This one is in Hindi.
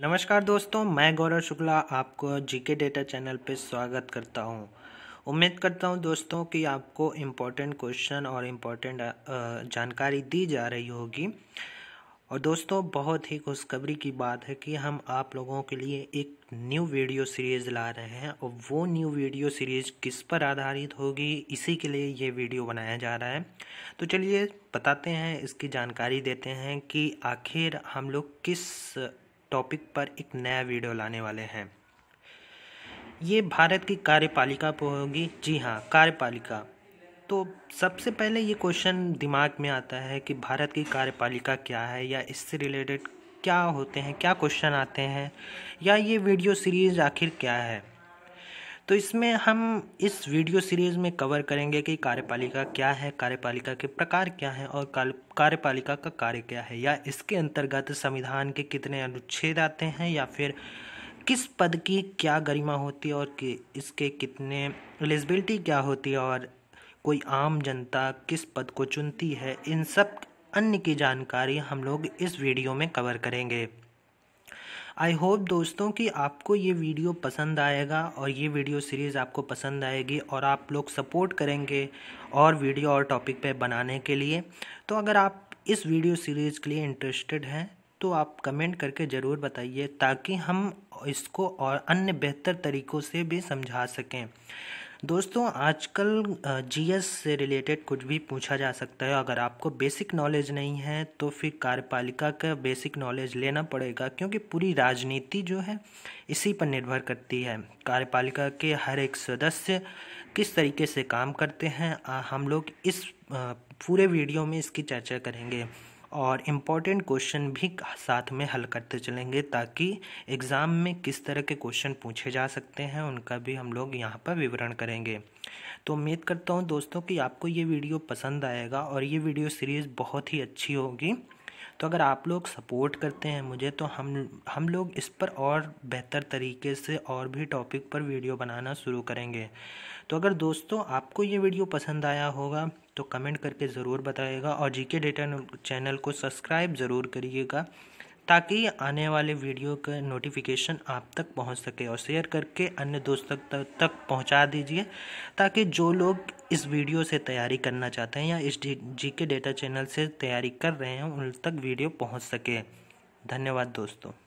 नमस्कार दोस्तों मैं गौरव शुक्ला आपको जीके डेटा चैनल पर स्वागत करता हूं उम्मीद करता हूं दोस्तों कि आपको इम्पोर्टेंट क्वेश्चन और इम्पोर्टेंट जानकारी दी जा रही होगी और दोस्तों बहुत ही खुशखबरी की बात है कि हम आप लोगों के लिए एक न्यू वीडियो सीरीज़ ला रहे हैं और वो न्यू वीडियो सीरीज़ किस पर आधारित होगी इसी के लिए ये वीडियो बनाया जा रहा है तो चलिए बताते हैं इसकी जानकारी देते हैं कि आखिर हम लोग किस टॉपिक पर एक नया वीडियो लाने वाले हैं ये भारत की कार्यपालिका पर होगी जी हाँ कार्यपालिका तो सबसे पहले ये क्वेश्चन दिमाग में आता है कि भारत की कार्यपालिका क्या है या इससे रिलेटेड क्या होते हैं क्या क्वेश्चन आते हैं या ये वीडियो सीरीज़ आखिर क्या है तो इसमें हम इस वीडियो सीरीज़ में कवर करेंगे कि कार्यपालिका क्या है कार्यपालिका के प्रकार क्या हैं और कार्यपालिका का कार्य क्या है या इसके अंतर्गत संविधान के कितने अनुच्छेद आते हैं या फिर किस पद की क्या गरिमा होती है और कि इसके कितने एलिजिबिलिटी क्या होती है और कोई आम जनता किस पद को चुनती है इन सब अन्य की जानकारी हम लोग इस वीडियो में कवर करेंगे आई होप दोस्तों कि आपको ये वीडियो पसंद आएगा और ये वीडियो सीरीज़ आपको पसंद आएगी और आप लोग सपोर्ट करेंगे और वीडियो और टॉपिक पे बनाने के लिए तो अगर आप इस वीडियो सीरीज़ के लिए इंटरेस्टेड हैं तो आप कमेंट करके ज़रूर बताइए ताकि हम इसको और अन्य बेहतर तरीक़ों से भी समझा सकें दोस्तों आजकल जीएस से रिलेटेड कुछ भी पूछा जा सकता है अगर आपको बेसिक नॉलेज नहीं है तो फिर कार्यपालिका का बेसिक नॉलेज लेना पड़ेगा क्योंकि पूरी राजनीति जो है इसी पर निर्भर करती है कार्यपालिका के हर एक सदस्य किस तरीके से काम करते हैं हम लोग इस पूरे वीडियो में इसकी चर्चा करेंगे और इम्पॉर्टेंट क्वेश्चन भी साथ में हल करते चलेंगे ताकि एग्ज़ाम में किस तरह के क्वेश्चन पूछे जा सकते हैं उनका भी हम लोग यहाँ पर विवरण करेंगे तो उम्मीद करता हूँ दोस्तों कि आपको ये वीडियो पसंद आएगा और ये वीडियो सीरीज़ बहुत ही अच्छी होगी तो अगर आप लोग सपोर्ट करते हैं मुझे तो हम हम लोग इस पर और बेहतर तरीके से और भी टॉपिक पर वीडियो बनाना शुरू करेंगे तो अगर दोस्तों आपको ये वीडियो पसंद आया होगा तो कमेंट करके ज़रूर बताइएगा और जी के डेटा चैनल को सब्सक्राइब ज़रूर करिएगा ताकि आने वाले वीडियो का नोटिफिकेशन आप तक पहुंच सके और शेयर करके अन्य दोस्तों तक तक पहुंचा दीजिए ताकि जो लोग इस वीडियो से तैयारी करना चाहते हैं या इस जी के डेटा चैनल से तैयारी कर रहे हैं उन तक वीडियो पहुंच सके धन्यवाद दोस्तों